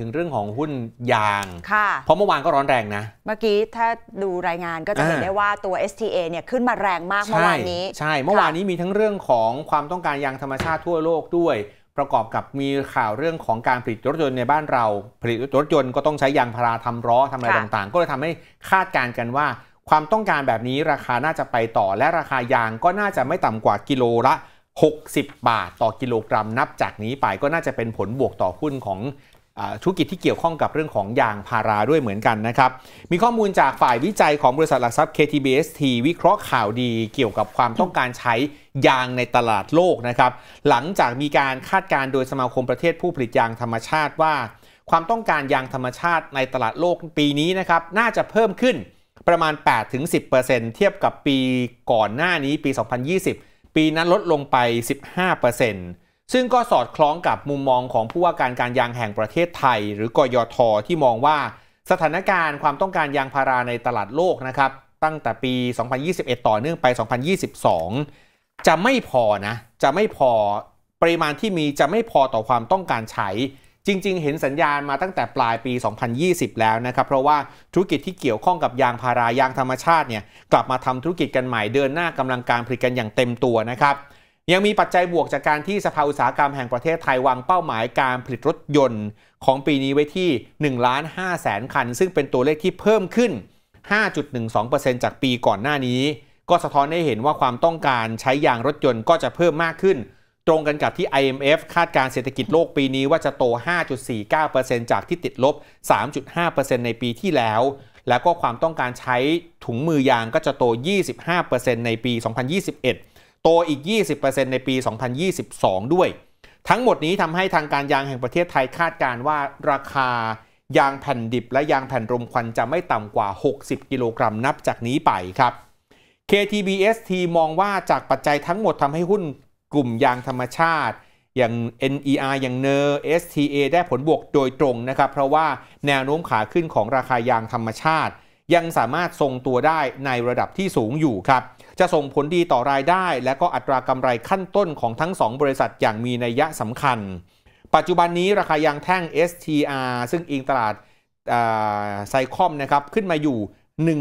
ถึงเรื่องของหุ้นยางเพราะเมื่อวานก็ร้อนแรงนะ เมื่อกี้ถ้าดูรายงานก็จะเห็นได้ว่าตัว STA เนี่ยขึ้นมาแรงมากเมื่อวานนี้ใช่เมื่อวานนี้มีทั้งเรื่องของความต้องการยางธรรมชาติทั่วโลกด้วย ประกอบกับมีข่าวเรื่องของการผลิตรถยนต์ในบ้านเรา ผลิตรถยนต์ก็ต้องใช้ยางพาราทำล้อทำอะไรต่างๆ ก็เลยทำให้คาดการณ์กันว่า ความต้องการแบบนี้ราคาน่าจะไปต่อ และราคายางก็น่าจะไม่ต่ำกว่า กิโลละ 60 บาท ต่อกิโลกรัมนับจากนี้ไป ก็น่าจะเป็นผลบวกต่อหุ้นของธุรกิจที่เกี่ยวข้องกับเรื่องของยางพาราด้วยเหมือนกันนะครับ มีข้อมูลจากฝ่ายวิจัยของบริษัทหลักทรัพย์ KTBST วิเคราะห์ข่าวดีเกี่ยวกับความต้องการใช้ยางในตลาดโลกนะครับ หลังจากมีการคาดการโดยสมาคมประเทศผู้ผลิตยางธรรมชาติว่า ความต้องการยางธรรมชาติในตลาดโลกปีนี้นะครับ น่าจะเพิ่มขึ้นประมาณ 8-10%เทียบกับปีก่อนหน้านี้ปี 2020 ปีนั้นลดลงไป 15%ซึ่งก็สอดคล้องกับมุมมองของผู้ว่าการการยางแห่งประเทศไทย หรือกยทที่มองว่าสถานการณ์ความต้องการยางพาราในตลาดโลกนะครับตั้งแต่ปี 2021 ต่อเนื่องไป 2022 จะไม่พอนะจะไม่พอปริมาณที่มีจะไม่พอต่อความต้องการใช้จริงๆ เห็นสัญญาณมาตั้งแต่ปลายปี 2020 แล้วนะครับเพราะว่าธุรกิจที่เกี่ยวข้องกับยางพารายางธรรมชาติเนี่ยกลับมาทำธุรกิจกันใหม่เดินหน้ากำลังการผลิตกันอย่างเต็มตัวนะครับยังมีปัจจัยบวกจากการที่สภาอุตสาหกรรมแห่งประเทศไทยวางเป้าหมายการผลิตรถยนต์ ของปีนี้ไว้ที่1ล้าน5แสนคัน ซึ่งเป็นตัวเลขที่เพิ่มขึ้น 5.12%จากปีก่อนหน้านี้ ก็สะท้อนให้เห็นว่าความต้องการใช้ยางรถยนต์ก็จะเพิ่มมากขึ้น ตรงกันกับที่ IMF คาดการเศรษฐกิจโลกปีนี้ว่าจะโต 5.49%จากที่ติดลบ3.5%ในปีที่แล้ว แล้วก็ความต้องการใช้ถุงมือยางก็จะโต 25%ในปี 2021โตอีก 20%ในปี 2022 ด้วย ทั้งหมดนี้ทำให้ทางการยางแห่งประเทศไทยคาดการว่า ราคายางแผ่นดิบและยางแผ่นรมควันจะไม่ต่ำกว่า 60 กิโลกรัมนับจากนี้ไปครับ KTBST มองว่าจากปัจจัยทั้งหมดทำให้หุ้นกลุ่มยางธรรมชาติ อย่าง NER อย่างเนอร์ STA ได้ผลบวกโดยตรงนะครับ เพราะว่าแนวโน้มขาขึ้นของราคายางธรรมชาติ ยังสามารถทรงตัวได้ในระดับที่สูงอยู่ครับจะส่งผลดีต่อรายได้และก็อัตรากำไรขั้นต้นของทั้ง 2 บริษัทอย่างมีนัยสำคัญ ปัจจุบันนี้ราคายางแท่ง STR ซึ่งอิงตลาดไซคอมนะครับขึ้นมาอยู่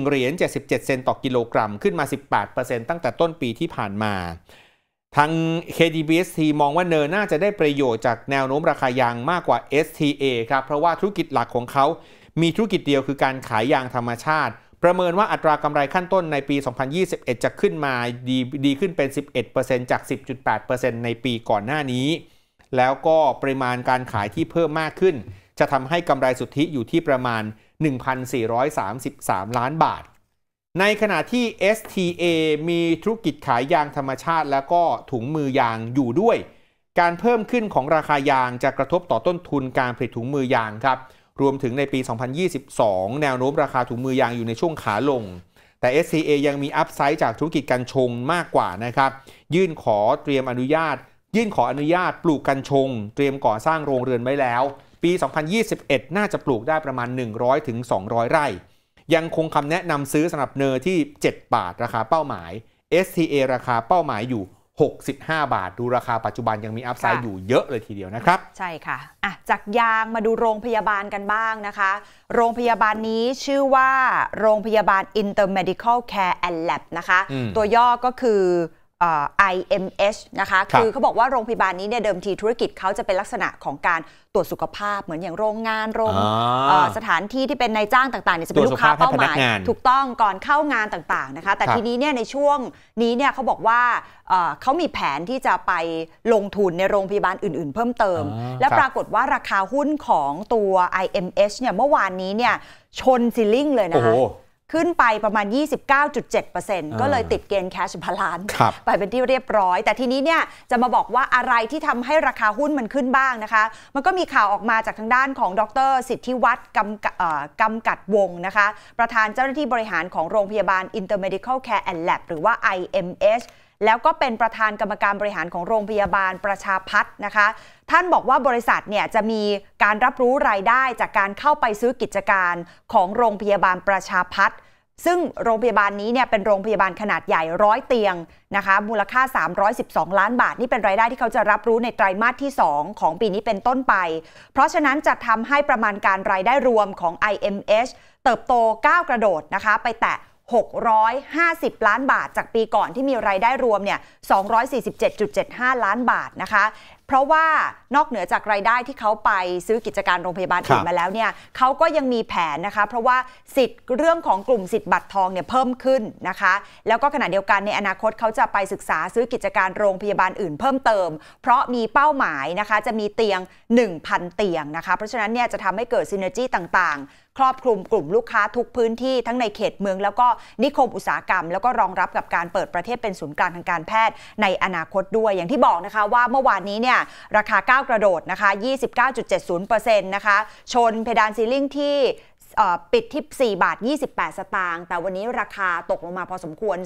1เหรียญ77 เซนต์ต่อกิโลกรัมขึ้นมา 18%ตั้งแต่ต้นปีที่ผ่านมาทาง KDBST มองว่าเนอร์น่าจะได้ประโยชน์จากแนวโน้มราคายางมากกว่า STA ครับ เพราะว่าธุรกิจหลักของเขามีธุรกิจเดียวคือการขายยางธรรมชาติประเมินว่าอัตรากำไรขั้นต้นในปี 2021 จะขึ้นมาดีดีขึ้นเป็น 11%จาก 10.8%ในปีก่อนหน้านี้ แล้วก็ปริมาณการขายที่เพิ่มมากขึ้น จะทำให้กำไรสุทธิอยู่ที่ประมาณ 1,433 ล้านบาท ในขณะที่ STA มีธุรกิจขายยางธรรมชาติแล้วก็ถุงมือยางอยู่ด้วย การเพิ่มขึ้นของราคายางจะกระทบต่อต้นทุนการผลิตถุงมือยางครับรวมถึงในปี 2022 แนวโน้มราคาถุงมือยางอยู่ในช่วงขาลง แต่ SCA ยังมีอัพไซด์จากธุรกิจกันชงมากกว่านะครับ ยื่นขอเตรียมอนุญาต ยื่นขออนุญาตปลูกกันชง เตรียมก่อสร้างโรงเรือนไว้แล้ว ปี 2021 น่าจะปลูกได้ประมาณ 100-200ถึงไร่ ยังคงคำแนะนำซื้อสำหรับเนอที่ 7 บาทราคาเป้าหมาย STA ราคาเป้าหมายอยู่65 บาท ดูราคาปัจจุบันยังมีอัพไซด์อยู่เยอะเลยทีเดียวนะครับ ใช่ค่ะอ่ะ จากยางมาดูโรงพยาบาลกันบ้างนะคะ โรงพยาบาลนี้ชื่อว่าโรงพยาบาล Intermedical Care and Lab นะคะ ตัวย่อก็คือออ IMH นะคะคือเขาบอกว่าโรงพยาบาลนี้เนี่ยเดิมทีธุรกิจเขาจะเป็นลักษณะของการตรวจสุขภาพเหมือนอย่างโรงงานโรงสถานที่ที่เป็นนายจ้างต่างๆเนี่ยจะเป็นลูกค้าเป้าหมาย ถูกต้องก่อนเข้างานต่างๆนะคะ แต่ทีนี้เนี่ยในช่วงนี้เนี่ยเขาบอกว่าเขามีแผนที่จะไปลงทุนในโรงพยาบาลอื่น ๆเพิ่มเติม และปรากฏว่าราคาหุ้นของตัว i m s เนี่ยเมื่อวานนี้เนี่ยชนซิลลิ่งเลยนะคะขึ้นไปประมาณ 29.7%ก็เลยติดเกณฑ์แคชบาลานซ์ไปเป็นที่เรียบร้อย แต่ทีนี้เนี่ยจะมาบอกว่าอะไรที่ทำให้ราคาหุ้นมันขึ้นบ้างนะคะ มันก็มีข่าวออกมาจากทางด้านของดร สิทธิวัฒน์กำกำกัดวงนะคะ ประธานเจ้าหน้าที่บริหารของโรงพยาบาล Intermedical Care and Lab หรือว่า IMS แล้วก็เป็นประธานกรรมการบริหารของโรงพยาบาลประชาพัฒนะคะ ท่านบอกว่าบริษัทเนี่ยจะมีการรับรู้รายได้จากการเข้าไปซื้อกิจการของโรงพยาบาลประชาพัฒนซึ่งโรงพยาบาลนี้เนี่ยเป็นโรงพยาบาลขนาดใหญ่ร้อยเตียงนะคะ มูลค่า 312 ล้านบาท นี่เป็นรายได้ที่เขาจะรับรู้ในไตรามาสที่ 2 ของปีนี้เป็นต้นไป เพราะฉะนั้นจะทำให้ประมาณการรายได้รวมของ IMH เติบโตก้าวกระโดดนะคะไปแตะ650 ล้านบาทจากปีก่อนที่มีรายได้รวมเนี่ย247.75 ล้านบาทนะคะเพราะว่านอกเหนือจากรายได้ที่เขาไปซื้อกิจการโรงพยาบาลอื่นมาแล้วเนี่ยเขาก็ยังมีแผนนะคะ เพราะว่าสิทธิ์เรื่องของกลุ่มสิทธิ์บัตรทองเนี่ยเพิ่มขึ้นนะคะ แล้วก็ขณะเดียวกันในอนาคตเขาจะไปศึกษาซื้อกิจการโรงพยาบาลอื่นเพิ่มเติม เพราะมีเป้าหมายนะคะจะมีเตียง 1,000 เตียงนะคะเพราะฉะนั้นเนี่ยจะทำให้เกิดซีเนอร์จีต่างๆ ครอบคลุมกลุ่มลูกค้าทุกพื้นที่ทั้งในเขตเมืองแล้วก็นิคมอุตสาหกรรม แล้วก็รองรับกับการเปิดประเทศเป็นศูนย์กลางทางการแพทย์ในอนาคตด้วยอย่างที่บอกนะคะ ว่าเมื่อวานนี้เนี่ยี่ยราคาก้าวกระโดดนะคะ 29.70%นะคะ ชนเพดานซีลิ่งที่ปิดที่ 4 บาท 28 สตางค์แต่วันนี้ราคาตกลงมาพอสมควร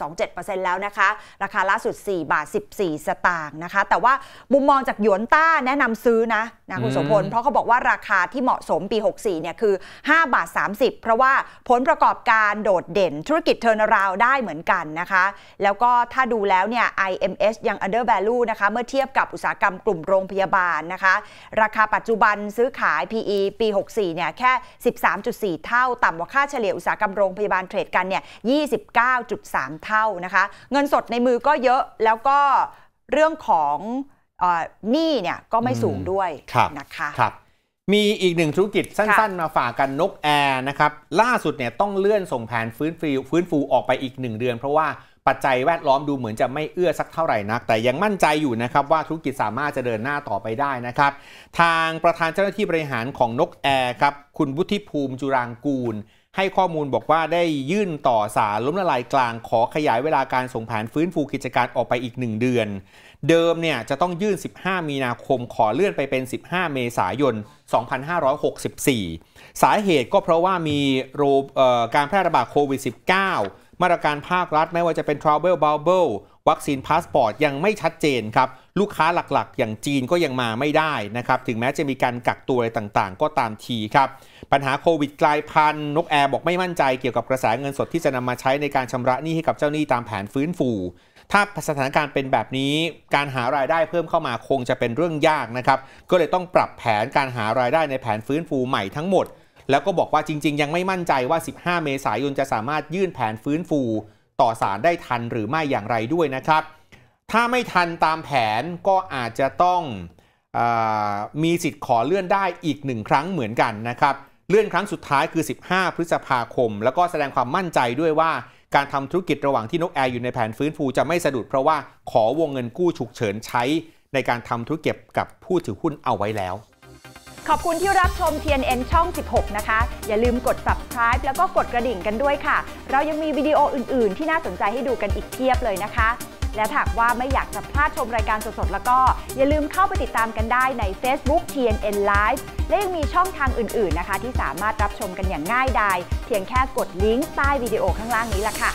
3.27%แล้วนะคะ ราคาล่าสุด 4 บาท 14 สตางค์นะคะแต่ว่ามุมมองจากหยวนต้าแนะนำซื้อนะนะคุณสมพลเพราะเขาบอกว่าราคาที่เหมาะสมปี 64เนี่ยคือ 5 บาท 30 เพราะว่าผลประกอบการโดดเด่นธุรกิจเทอร์นาราวได้เหมือนกันนะคะ แล้วก็ถ้าดูแล้วเนี่ย IMS ยัง under value นะคะเมื่อเทียบกับอุตสาหกรรมกลุ่มโรงพยาบาลนะคะ ราคาปัจจุบันซื้อขาย PE ปี64เนี่ยแค่13 3.4 เท่า ต่ำกว่าค่าเฉลี่ยอุตสาหกรรมโรงพยาบาลเทรดกันเนี่ย29.3 เท่านะคะเงินสดในมือก็เยอะแล้วก็เรื่องของหนี้เนี่ยก็ไม่สูงด้วยนะคะคมีอีกหนึ่งธุรกิจสั้นๆมาฝากกันนกแอร์นะครับล่าสุดเนี่ยต้องเลื่อนส่งแผนฟื้นฟูฟื้นฟูออกไปอีกหนึ่งเดือนเพราะว่าปัจจัย แวดล้อมดูเหมือนจะไม่เอื้อสักเท่าไหร่นัก แต่ยังมั่นใจอยู่นะครับว่าธุรกิจสามารถจะเดินหน้าต่อไปได้นะครับ ทางประธานเจ้าหน้าที่บริหารของนกแอร์ครับ คุณวุฒิภูมิจุรางกูล ให้ข้อมูลบอกว่าได้ยื่นต่อสารล้มละลายกลางขอขยายเวลาการส่งแผนฟื้นฟูกิจการออกไปอีก 1 เดือน เดิมเนี่ยจะต้องยื่น 15 มีนาคมขอเลื่อนไปเป็น 15 เมษายน 2564สาเหตุก็เพราะว่ามีการแพร่ระบาดโควิด -19 มาตรการภาครัฐไม่ว่าจะเป็น Travel Bubble วัคซีนพาสปอร์ตยังไม่ชัดเจนครับลูกค้าหลักๆ อย่างจีนก็ยังมาไม่ได้นะครับถึงแม้จะมีการกักตัวอะไรต่างๆ ก็ตามทีครับปัญหาโควิดกลายพันธุ์นกแอร์บอกไม่มั่นใจเกี่ยวกับกระแสเงินสดที่จะนำมาใช้ในการชำระหนี้ให้กับเจ้าหนี้ตามแผนฟื้นฟู ถ้าสถานการณ์เป็นแบบนี้ การหารายได้เพิ่มเข้ามาคงจะเป็นเรื่องยากนะครับก็เลยต้องปรับแผนการหารายได้ในแผนฟื้นฟูใหม่ทั้งหมดแล้วก็บอกว่าจริง ๆ ยังไม่มั่นใจว่า 15 เมษายนจะสามารถยื่นแผนฟื้นฟูต่อศาลได้ทันหรือไม่อย่างไรด้วยนะครับ ถ้าไม่ทันตามแผนก็อาจจะต้องอมีสิทธิ์ขอเลื่อนได้อีกหนึ่งครั้งเหมือนกันนะครับ เลื่อนครั้งสุดท้ายคือ 15 พฤษภาคม แล้วก็แสดงความมั่นใจด้วยว่า การทำธุรกิจระหว่างที่นกแอร์อยู่ในแผนฟื้นฟูจะไม่สะดุดเพราะว่าขอวงเงินกู้ฉุกเฉินใช้ในการทำธุรกิจกับผู้ถือหุ้นเอาไว้แล้วขอบคุณที่รับชม TNN ช่อง 16 นะคะ อย่าลืมกด subscribe แล้วก็กดกระดิ่งกันด้วยค่ะ เรายังมีวิดีโออื่น ๆ ที่น่าสนใจให้ดูกันอีกเพียบเลยนะคะ และหากว่าไม่อยากจะพลาดชมรายการสดๆ แล้วก็ อย่าลืมเข้าไปติดตามกันได้ใน Facebook TNN Live และยังมีช่องทางอื่น ๆ นะคะ ที่สามารถรับชมกันอย่างง่ายดายเพียงแค่กดลิงก์ใต้วิดีโอข้างล่างนี้ละค่ะ